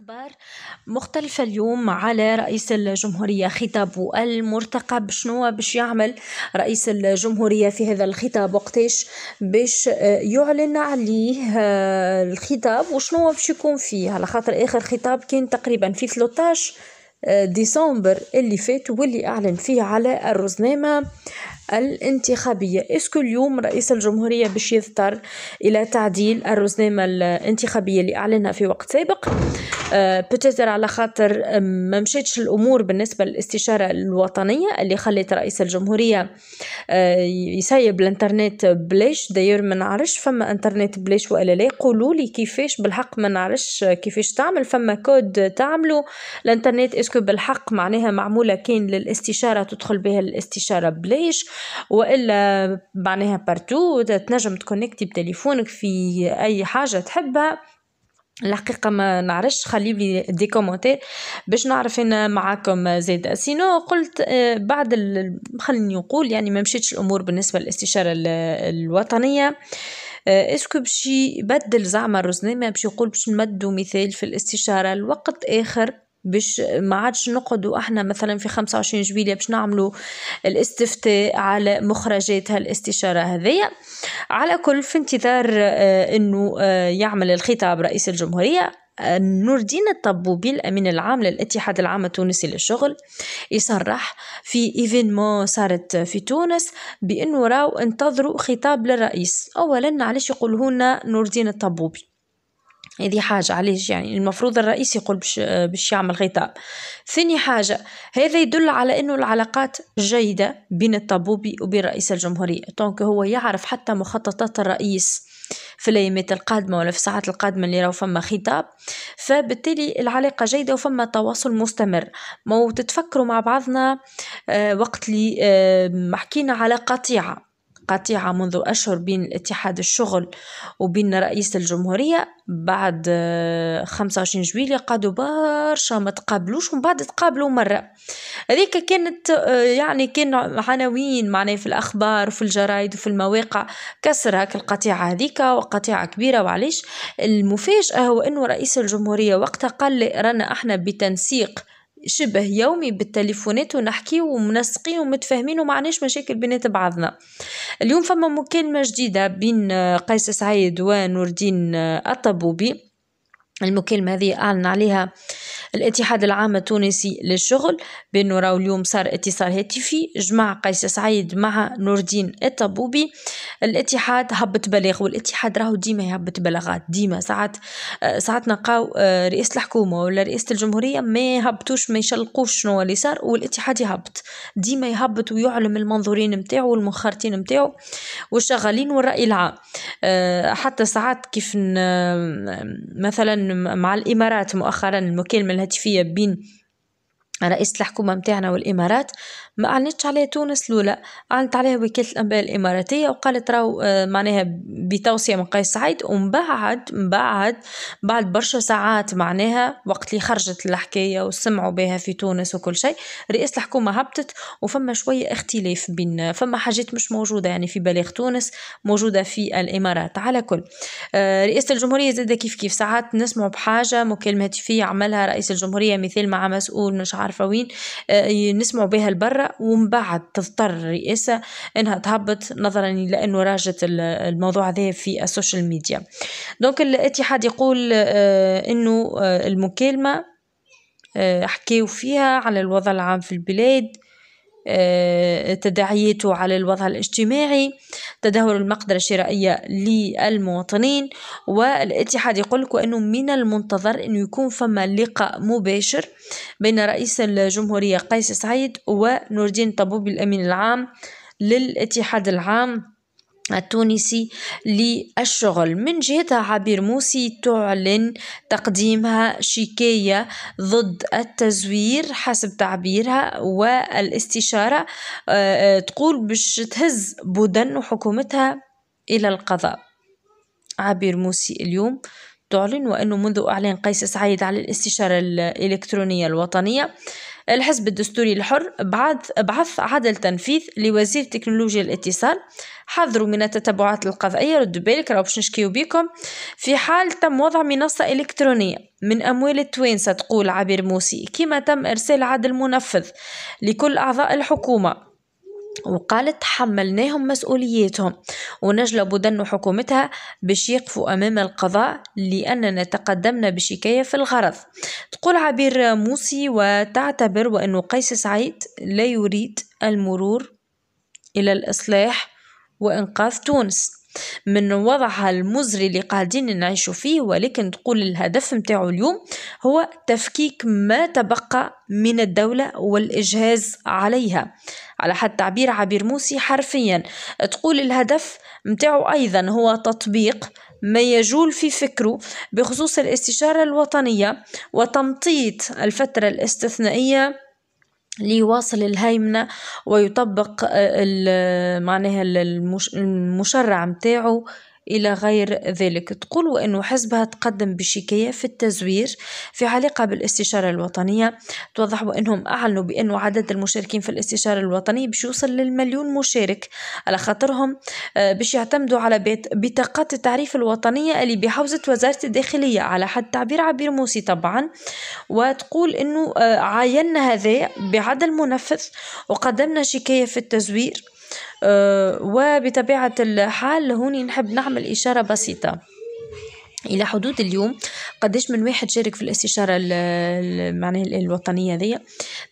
أخبار مختلفة اليوم على رئيس الجمهورية خطاب المرتقب شنو باش يعمل رئيس الجمهورية في هذا الخطاب وقتاش باش يعلن عليه الخطاب وشنو باش يكون فيه على خاطر آخر خطاب كان تقريبا في 13 ديسمبر اللي فات واللي أعلن فيه على الرزنامة الانتخابية اسكو اليوم رئيس الجمهورية باش يضطر إلى تعديل الرزنامة الانتخابية اللي أعلنها في وقت سابق آه، بتعذر على خاطر ما مشيتش الامور بالنسبه للاستشاره الوطنيه اللي خلت رئيس الجمهوريه آه، يسيب الانترنت بلاش داير ما نعرفش فما انترنت بلاش ولا لا يقولوا لي كيفاش بالحق ما نعرفش كيفاش تعمل فما كود تعملوا الانترنت اسكو بالحق معناها معموله كان للاستشاره تدخل بها الاستشاره بلاش والا معناها بارتو تنجم تكونكتي بتليفونك في اي حاجه تحبها الحقيقه ما نعرفش خليو لي دي كومونتير باش نعرف انا معاكم زيد سينو قلت آه، بعد ال... خليني نقول يعني ما مشيتش الامور بالنسبه للاستشاره الوطنيه آه، اسكو باش يبدل زعما الرزنامه باش يقول باش نمدو مثال في الاستشاره لوقت اخر باش ما عادش نقعدوا احنا مثلا في 25 جويليه باش نعملوا الاستفتاء على مخرجات هالاستشاره هذيا على كل في انتظار آه، انه آه، يعمل الخطاب رئيس الجمهوريه آه، نور الدين الطبوبي الامين العام للاتحاد العام التونسي للشغل يصرح في ايفينمون صارت في تونس بانه راو انتظروا خطاب للرئيس اولا علاش يقولهولنا نور الدين الطبوبي هذه حاجة علاش يعني المفروض الرئيس يقول باش آه، باش يعمل خطاب ثاني حاجة هذا يدل على أنه العلاقات جيدة بين الطبوبي وبين رئيس الجمهورية دونك هو يعرف حتى مخططات الرئيس في الايامات القادمه ولا في الساعات القادمه اللي راهو فما خطاب فبالتالي العلاقه جيده وفما تواصل مستمر ما تتفكروا مع بعضنا آه، وقت اللي آه، حكينا على قطيعه قطيعة منذ أشهر بين الاتحاد الشغل وبين رئيس الجمهورية بعد 25 آه، جويلية قادوا برشا ما تقابلوش ومن بعد تقابلوا مرة هذيك كانت آه، يعني كان عناوين معناها في الأخبار وفي الجرايد وفي المواقع كسر هاك القطيعة هذيك وقطيعة كبيرة وعليش المفاجأة هو أنه رئيس الجمهورية وقتها قال لي رانا احنا بتنسيق شبه يومي بالتليفونات ونحكي ومنسقين ومتفاهمين وما مشاكل بينات بعضنا اليوم فما مكالمة جديدة بين قيس سعيد ونور الدين الطبوبي المكالمة هذه أعلن عليها الاتحاد العام التونسي للشغل بأنه راهو اليوم صار اتصال هاتفي جمع قيس سعيد مع نور الدين الطبوبي الاتحاد هبط بلاغ والاتحاد راهو ديما يهبط بلاغات ديما ساعات آه، ساعات نلقاو آه، رئيس الحكومه ولا رئيس الجمهوريه ما يهبطوش ما يشلقوش شنو اللي صار والاتحاد يهبط ديما يهبط ويعلم المنظورين نتاعو والمنخرطين نتاعو والشغالين والراي العام آه، حتى ساعات كيف مثلا مع الامارات مؤخرا المكالمه الهاتفية بين رئيس الحكومة متاعنا والإمارات ما أعلنتش عليه تونس لولا أعلنت عليه وكالة الأنباء الإماراتية وقالت راو آه، معناها بتوصية من قيس سعيد ومن بعد من بعد بعد برشا ساعات معناها وقت اللي خرجت الحكاية وسمعوا بها في تونس وكل شيء رئيس الحكومة هبطت وفما شوية اختلاف بين فما حاجات مش موجودة يعني في بلاغ تونس موجودة في الإمارات على كل آه، رئيس الجمهورية زادة كيف كيف ساعات نسمعوا بحاجة مكالمة هاتفية عملها رئيس الجمهورية مثال مع مسؤول مش عارف عارفه وين آه، نسمعوا بها لبرا ومن بعد تضطر الرئاسه انها تهبط نظرا لانه راجت الموضوع هذا في السوشيال ميديا دونك الاتحاد يقول آه، انه آه، المكالمه حكيوا فيها على الوضع العام في البلاد آه، تداعياته على الوضع الاجتماعي تدهور المقدرة الشرائية للمواطنين والاتحاد يقول لكم أنه من المنتظر أنه يكون فما لقاء مباشر بين رئيس الجمهورية قيس سعيد ونوردين الدين طبوب الأمين العام للاتحاد العام التونسي للشغل من جهتها عبير موسي تعلن تقديمها شكاية ضد التزوير حسب تعبيرها والاستشارة آه، آه، تقول باش تهز بودن وحكومتها إلى القضاء عبير موسي اليوم تعلن وأنه منذ أعلان قيس سعيد على الاستشارة الإلكترونية الوطنية الحزب الدستوري الحر بعث بعث عدل تنفيذ لوزير تكنولوجيا الاتصال حذروا من التتبعات القضائية ردوا بالك راهو باش نشكيو بكم في حال تم وضع منصة إلكترونية من أموال التوانسة تقول عبير موسي كما تم إرسال عدل منفذ لكل أعضاء الحكومة وقالت حملناهم مسؤوليتهم ونجلة بودن حكومتها باش يقفوا أمام القضاء لأننا تقدمنا بشكاية في الغرض تقول عبير موسي وتعتبر وأن قيس سعيد لا يريد المرور إلى الإصلاح وإنقاذ تونس من وضعها المزري اللي قاعدين نعيش فيه ولكن تقول الهدف متاعو اليوم هو تفكيك ما تبقى من الدولة والإجهاز عليها على حد تعبير عبير موسي حرفيا تقول الهدف متاعه أيضا هو تطبيق ما يجول في فكره بخصوص الاستشارة الوطنية وتمطيط الفترة الاستثنائية ليواصل الهيمنة ويطبق معناها المشرع متاعه إلى غير ذلك تقول وأنه حزبها تقدم بشكاية في التزوير في علاقة بالاستشارة الوطنية توضح وأنهم أعلنوا بأن عدد المشاركين في الاستشارة الوطنية باش يوصل للمليون مشارك على خاطرهم آه، باش يعتمدوا على بطاقات التعريف الوطنية اللي بحوزة وزارة الداخلية على حد تعبير عبير موسي طبعا وتقول أنه آه، عاينا هذا بعد المنفذ وقدمنا شكاية في التزوير آه، وبطبيعة الحال هوني نحب نعمل إشارة بسيطة الى حدود اليوم قداش من واحد شارك في الاستشاره معناها الوطنيه هذيا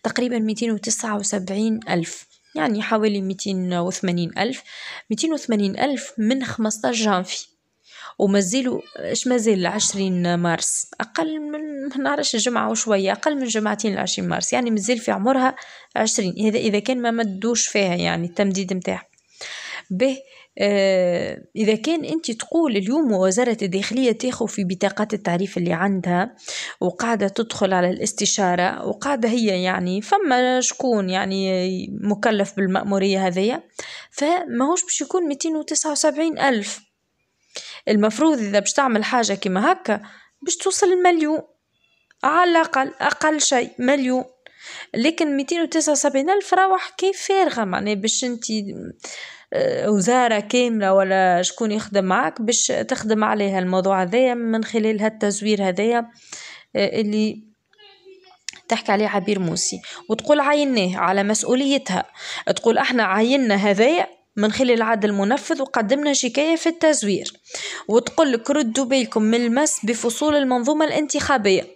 تقريبا 279 الف يعني حوالي 280 الف 280 الف من 15 جانفي ومازالوا اش مازال 20 مارس اقل من نعرفش الجمعه وشويه اقل من جمعتين 20 مارس يعني مازال في عمرها 20 هذا اذا كان ما مدوش فيها يعني التمديد نتاعها ب آه إذا كان أنت تقول اليوم وزارة الداخلية تاخو في بطاقات التعريف اللي عندها وقاعدة تدخل على الاستشارة وقاعدة هي يعني فما شكون يعني مكلف بالمأمورية فما فماهوش باش يكون ميتين وتسعة وسبعين ألف المفروض إذا باش تعمل حاجة كيما هكا باش توصل المليون على الأقل أقل شيء مليون لكن ميتين وتسعة وسبعين ألف روح كيف فارغة معناه باش أنت آه، وزارة كاملة ولا شكون يخدم معاك باش تخدم عليها الموضوع هذايا من خلال هالتزوير هذايا آه، اللي تحكي عليه عبير موسي وتقول عينناه على مسؤوليتها تقول احنا عيننا هذايا من خلال العدل المنفذ وقدمنا شكاية في التزوير لك ردوا بالكم من المس بفصول المنظومة الانتخابية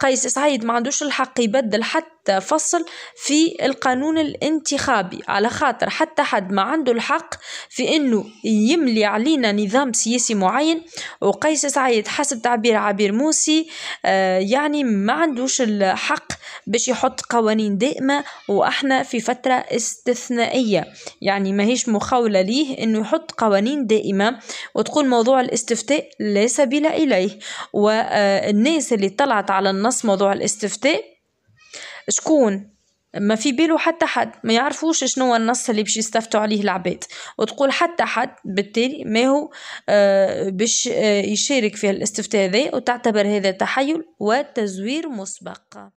قيس سعيد ما عندوش الحق يبدل حتى فصل في القانون الانتخابي على خاطر حتى حد ما عنده الحق في انه يملي علينا نظام سياسي معين وقيس سعيد حسب تعبير عبير موسي آه، يعني ما عندوش الحق باش يحط قوانين دائمة واحنا في فترة استثنائية يعني ماهيش مخولة ليه انه يحط قوانين دائمة وتقول موضوع الاستفتاء لا سبيل اليه والناس آه، اللي طلعت على النص موضوع الاستفتاء شكون ما في بالو حتى حد ما يعرفوش شنو النص اللي باش يستفتوا عليه العباد وتقول حتى حد بالتالي ما هو آه، باش آه، يشارك في الاستفتاء هذا وتعتبر هذا تحيل وتزوير مسبق